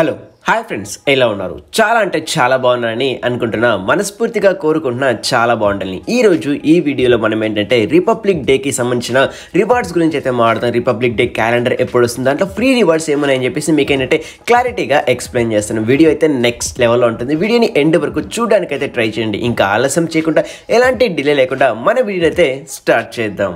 Hello. Hi friends ఎలా ఉన్నారు చాలా అంటే చాలా బాగున్నారని అనుకుంటున్నా మనస్ఫూర్తిగా కోరుకుంటున్నా చాలా బాగుంటుంది ఈ రోజు ఈ వీడియోలో మనం ఏంటంటే రిపబ్లిక్ డేకి సంబంధించిన రివార్డ్స్ గురించి అయితే మాట్లాడతాం రిపబ్లిక్ డే క్యాలెండర్ ఎప్పుడు వస్తుంది దాంట్లో ఫ్రీ రివార్డ్స్ అని చెప్పేసి మీకు ఏంటంటే క్లారిటీగా ఎక్స్ప్లెయిన్ చేస్తాను వీడియో అయితే నెక్స్ట్ లెవెల్లో ఉంటుంది వీడియోని ఎండ్ వరకు చూడడానికి అయితే ట్రై చేయండి ఇంకా ఆలస్యం చేయకుండా ఎలాంటి డిలే లేకుండా మన వీడియో అయితే స్టార్ట్ చేద్దాం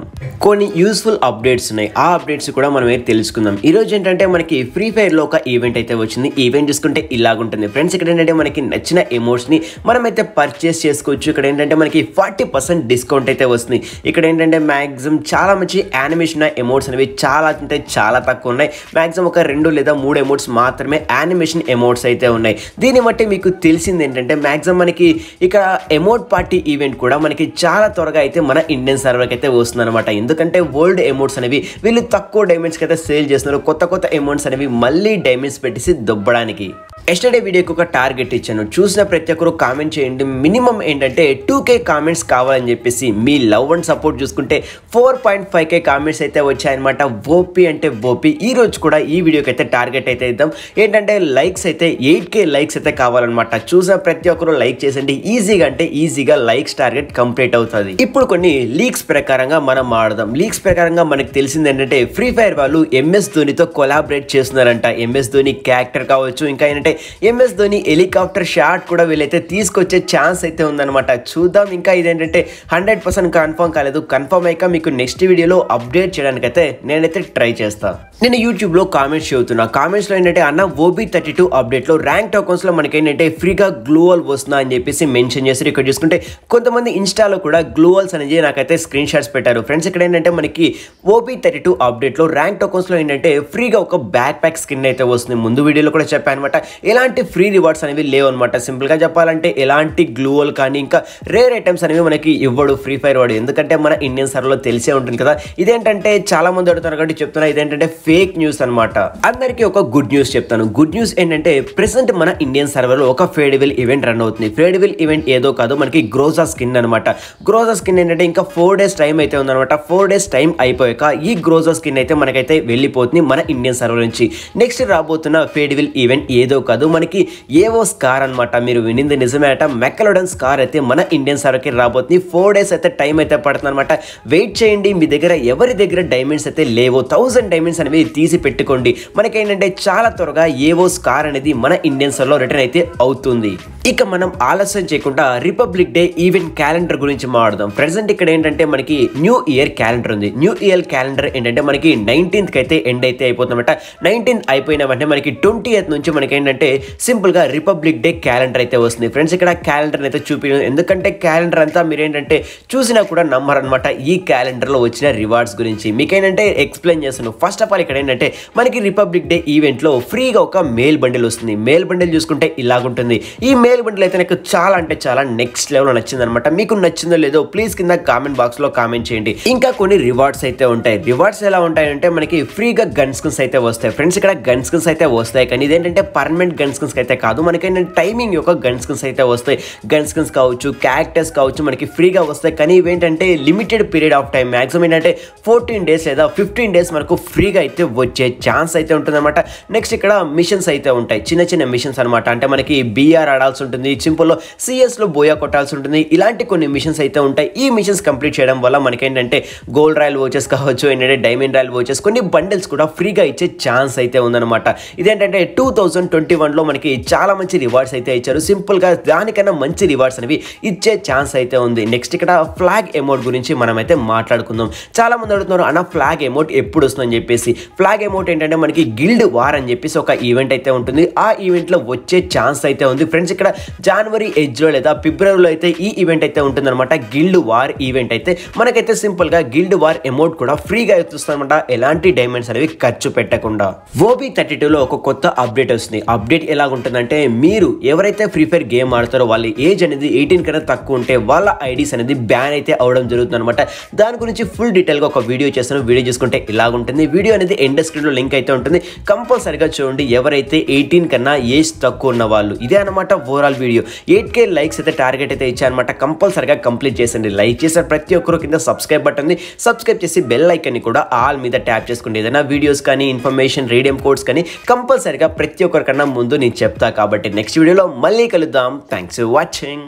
కొన్ని యూస్ఫుల్ అప్డేట్స్ ఉన్నాయి ఆ అప్డేట్స్ కూడా మనం తెలుసుకుందాం తెలుసుకుందాం ఈరోజు ఏంటంటే మనకి ఫ్రీ ఫైర్లో ఒక ఈవెంట్ అయితే వచ్చింది ఈవెంట్ చూసుకుంటే ఇలాగుంటుంది ఫ్రెండ్స్ ఇక్కడ ఏంటంటే మనకి నచ్చిన ఎమోట్స్ని మనమైతే పర్చేస్ చేసుకోవచ్చు ఇక్కడ ఏంటంటే మనకి ఫార్టీ పర్సెంట్ డిస్కౌంట్ అయితే వస్తుంది ఇక్కడ ఏంటంటే మ్యాక్సిమం చాలా మంచి యానిమేషన్ ఎమోట్స్ అనేవి చాలా అంటే చాలా తక్కువ ఉన్నాయి మ్యాక్సిమం ఒక రెండు లేదా మూడు ఎమోట్స్ మాత్రమే యానిమేషన్ ఎమోట్స్ అయితే ఉన్నాయి దీన్ని బట్టి మీకు తెలిసింది ఏంటంటే మ్యాక్సిమం మనకి ఇక్కడ ఎమోట్ పార్టీ ఈవెంట్ కూడా మనకి చాలా త్వరగా అయితే మన ఇండియన్ సర్వర్కి అయితే వస్తుంది అనమాట ఎందుకంటే వరల్డ్ ఎమోట్స్ అనేవి వీళ్ళు తక్కువ డైమండ్స్కి అయితే సేల్ చేస్తున్నారు కొత్త కొత్త ఎమౌంట్స్ అనేవి మళ్ళీ డైమండ్స్ పెట్టేసి దొబ్బడానికి ఎస్టర్డే వీడియోకి ఒక టార్గెట్ ఇచ్చాను చూసిన ప్రతి ఒక్కరు కామెంట్ చేయండి మినిమం ఏంటంటే టూ కే కామెంట్స్ కావాలని చెప్పేసి మీ లవ్ అండ్ సపోర్ట్ చూసుకుంటే four point five K comments అయితే వచ్చాయన్నమాట ఓపీ అంటే ఓపీ ఈ రోజు కూడా ఈ వీడియోకి అయితే టార్గెట్ అయితే ఇద్దాం ఏంటంటే లైక్స్ అయితే ఎయిట్ కే లైక్స్ అయితే కావాలన్నమాట చూసిన ప్రతి ఒక్కరు లైక్ చేసండి ఈజీగా అంటే ఈజీగా లైక్స్ టార్గెట్ కంప్లీట్ అవుతుంది ఇప్పుడు కొన్ని లీక్స్ ప్రకారంగా మనం ఆడదాం లీక్స్ ప్రకారంగా మనకు తెలిసింది ఏంటంటే ఫ్రీ ఫైర్ వాళ్ళు ఎంఎస్ ధోనితో కొలాబరేట్ చేస్తున్నారంట ఎంఎస్ ధోని క్యారెక్టర్ కావచ్చు ఇంకా ఏంటంటే ఎంఎస్ ధోని హెలికాప్టర్ షాట్ కూడా వీళ్ళైతే తీసుకొచ్చే ఛాన్స్ అయితే ఉందన్నమాట చూద్దాం ఇంకా ఇదేంటంటే హండ్రెడ్ పర్సెంట్ కన్ఫర్మ్ కాలేదు కన్ఫర్మ్ అయ్యాక మీకు నెక్స్ట్ వీడియోలో అప్డేట్ చేయడానికైతే నేనైతే ట్రై చేస్తాను నేను యూట్యూబ్లో కామెంట్స్ చదువుతున్నా కామెంట్స్లో ఏంటంటే అన్న ఓబీ థర్టీ టూ అప్డేట్లో ర్యాంక్ టోకన్స్లో మనకి ఏంటంటే ఫ్రీగా గ్లోవల్ వస్తుందా అని చెప్పేసి మెన్షన్ చేసి ఇక్కడ చూసుకుంటే కొంతమంది ఇన్స్టాలో కూడా గ్లూవల్స్ అనేది నాకైతే స్క్రీన్ షాట్స్ పెట్టారు ఫ్రెండ్స్ ఇక్కడ ఏంటంటే మనకి ఓబీ థర్టీ టూ అప్డేట్లో ర్యాంక్ టోకన్స్లో ఏంటంటే ఫ్రీగా ఒక బ్యాక్ ప్యాక్ స్కిన్ అయితే వస్తుంది ముందు వీడియోలో కూడా చెప్పాను అనమాట ఎలాంటి ఫ్రీ రివార్డ్స్ అనేవి లేవు అనమాట సింపుల్గా చెప్పాలంటే ఎలాంటి గ్లూవల్ కానీ ఇంకా రేర్ ఐటమ్స్ అనేవి మనకి ఇవ్వడు ఫ్రీ ఫైర్ వాడు ఎందుకంటే మన ఇండియన్ సర్లో తెలిసే ఉంటుంది కదా ఇదేంటంటే చాలా మంది అడుగుతారు కాబట్టి చెప్తున్నా ఇదేంటంటే ఫేక్ న్యూస్ అనమాట అందరికీ ఒక గుడ్ న్యూస్ చెప్తాను గుడ్ న్యూస్ ఏంటంటే ప్రెసెంట్ మన ఇండియన్ సర్వర్లో ఒక ఫేడివిల్ ఈవెంట్ రన్ అవుతుంది ఫేడివిల్ ఈవెంట్ ఏదో కాదు మనకి గ్రోజా స్కిన్ అనమాట గ్రోజా స్కిన్ ఏంటంటే ఇంకా ఫోర్ డేస్ టైం అయితే ఉందనమాట ఫోర్ డేస్ టైం అయిపోయాక ఈ గ్రోజా స్కిన్ అయితే మనకైతే వెళ్ళిపోతుంది మన ఇండియన్ సర్వర్ నుంచి నెక్స్ట్ రాబోతున్న ఫేడివిల్ ఈవెంట్ ఏదో కాదు కాదు మనకి ఏవో స్కార్ అనమాట మీరు వినింది నిజమేట మెక్కలోడన్ స్కార్ అయితే మన ఇండియన్ సార్కి రాబోతుంది ఫోర్ డేస్ అయితే టైం అయితే పడుతుంది అనమాట వెయిట్ చేయండి మీ దగ్గర ఎవరి దగ్గర డైమండ్స్ అయితే లేవు థౌసండ్ డైమండ్స్ అనేవి తీసి పెట్టుకోండి మనకేంటంటే చాలా త్వరగా ఏవో స్కార్ అనేది మన ఇండియన్ సార్లో రిటర్న్ అయితే అవుతుంది ఇక మనం ఆలస్యం చేయకుండా రిపబ్లిక్ డే ఈవెంట్ క్యాలెండర్ గురించి మాట్లాడదాం ప్రజెంట్ ఇక్కడ ఏంటంటే మనకి న్యూ ఇయర్ క్యాలెండర్ ఉంది న్యూ ఇయర్ క్యాలెండర్ ఏంటంటే మనకి నైన్టీన్త్కి అయితే ఎండ్ అయితే అయిపోతుంది అనమాట నైన్టీన్త్ అయిపోయిన వెంటనే మనకి ట్వంటీ నుంచి మనకి ఏంటంటే సింపుల్ సింపుల్గా రిపబ్లిక్ డే క్యాలెండర్ అయితే వస్తుంది ఫ్రెండ్స్ ఇక్కడ క్యాలెండర్ అయితే చూపించడం ఎందుకంటే క్యాలెండర్ అంతా మీరు ఏంటంటే చూసినా కూడా నమ్మరనమాట ఈ క్యాలెండర్ లో వచ్చిన రివార్డ్స్ గురించి మీకేంటంటే ఎక్స్ప్లెయిన్ చేస్తాను ఫస్ట్ ఆఫ్ ఆల్ ఇక్కడ ఏంటంటే మనకి రిపబ్లిక్ డే ఈవెంట్లో ఫ్రీగా ఒక మెయిల్ బండిల్ వస్తుంది మెయిల్ బండిల్ చూసుకుంటే ఇలాగుంటుంది ఈ మెయిల్ బండిల్ అయితే నాకు చాలా అంటే చాలా నెక్స్ట్ లెవెల్ నచ్చిందనమాట మీకు నచ్చిందో లేదో ప్లీజ్ కింద కామెంట్ బాక్స్లో కామెంట్ చేయండి ఇంకా కొన్ని రివార్డ్స్ అయితే ఉంటాయి రివార్డ్స్ ఎలా ఉంటాయంటే మనకి ఫ్రీగా గన్ స్కిన్స్ అయితే వస్తాయి ఫ్రెండ్స్ ఇక్కడ గన్ స్కిన్స్ అయితే వస్తాయి కానీ ఇదేంటంటే పర్మనెంట్ డిఫరెంట్ గన్ స్కిన్స్ అయితే కాదు మనకైనా టైమింగ్ యొక్క గన్ స్కిన్స్ అయితే వస్తాయి గన్ స్కిన్స్ కావచ్చు క్యారెక్టర్స్ కావచ్చు మనకి ఫ్రీగా వస్తాయి కానీ ఇవేంటంటే limited period of time maximum ఏంటంటే ఫోర్టీన్ డేస్ లేదా ఫిఫ్టీన్ డేస్ మనకు ఫ్రీగా అయితే వచ్చే ఛాన్స్ అయితే ఉంటుందన్నమాట నెక్స్ట్ ఇక్కడ మిషన్స్ అయితే ఉంటాయి చిన్న చిన్న మిషన్స్ అనమాట అంటే మనకి బీఆర్ ఆడాల్సి ఉంటుంది సింపుల్లో సిఎస్లో బోయా కొట్టాల్సి ఉంటుంది ఇలాంటి కొన్ని మిషన్స్ అయితే ఉంటాయి ఈ మిషన్స్ కంప్లీట్ చేయడం వల్ల మనకేంటంటే గోల్డ్ రాయల్ వోచెస్ కావచ్చు ఏంటంటే డైమండ్ రాయల్ వోచెస్ కొన్ని బండిల్స్ కూడా ఫ్రీగా ఇచ్చే ఛాన్స్ అయితే ఉందన్నమాట ఇదేంటంటే టూ థౌజండ్ ట్వంటీ వన్లో మనకి చాలా మంచి రివార్డ్స్ అయితే ఇచ్చారు సింపుల్గా దానికన్నా మంచి రివార్డ్స్ అనేవి ఇచ్చే ఛాన్స్ అయితే ఉంది నెక్స్ట్ ఇక్కడ ఫ్లాగ్ అమౌంట్ గురించి మనమైతే మాట్లాడుకుందాం చాలా మంది అడుగుతున్నారు అన్న ఫ్లాగ్ అమౌంట్ ఎప్పుడు వస్తుందని చెప్పేసి ఫ్లాగ్ అమౌంట్ ఏంటంటే మనకి గిల్డ్ వార్ అని చెప్పేసి ఒక ఈవెంట్ అయితే ఉంటుంది ఆ ఈవెంట్లో వచ్చే ఛాన్స్ అయితే ఉంది ఫ్రెండ్స్ ఇక్కడ జనవరి లో లేదా ఫిబ్రవరిలో అయితే ఈ ఈవెంట్ అయితే ఉంటుందన్నమాట గిల్డ్ వార్ ఈవెంట్ అయితే మనకైతే సింపుల్గా గిల్డ్ వార్ అమౌంట్ కూడా ఫ్రీగా అనమాట ఎలాంటి డైమండ్స్ అనేవి ఖర్చు పెట్టకుండా ఓబీ థర్టీ టూలో ఒక కొత్త అప్డేట్ వస్తుంది అప్డేట్ అప్డేట్ ఎలాగుంటుందంటే మీరు ఎవరైతే ఫ్రీ ఫైర్ గేమ్ ఆడతారో వాళ్ళ ఏజ్ అనేది ఎయిటీన్ కన్నా తక్కువ ఉంటే వాళ్ళ ఐడీస్ అనేది బ్యాన్ అయితే అవడం జరుగుతుంది అనమాట దాని గురించి ఫుల్ డీటెయిల్గా ఒక వీడియో చేస్తాను వీడియో చూసుకుంటే ఇలాగుంటుంది వీడియో అనేది ఎండ్ స్క్రీన్లో లింక్ అయితే ఉంటుంది కంపల్సరీగా చూడండి ఎవరైతే ఎయిటీన్ కన్నా ఏజ్ తక్కువ ఉన్న వాళ్ళు ఇదే అనమాట overall video eight K likes అయితే టార్గెట్ అయితే ఇచ్చానమాట కంపల్సరీగా కంప్లీట్ చేసండి లైక్ చేసిన ప్రతి ఒక్కరు కింద సబ్స్క్రైబ్ బటన్ సబ్స్క్రైబ్ చేసి బెల్ అని కూడా ఆల్ మీద ట్యాప్ చేసుకోండి ఏదైనా వీడియోస్ కానీ ఇన్ఫర్మేషన్ రీడియం కోడ్స్ కానీ కంపల్సరీగా ప్రతి ఒక్కరికన్నా ముందు ముందు నేను చెప్తా కాబట్టి నెక్స్ట్ వీడియోలో మళ్ళీ కలుద్దాం థ్యాంక్స్ ఫర్ వాచింగ్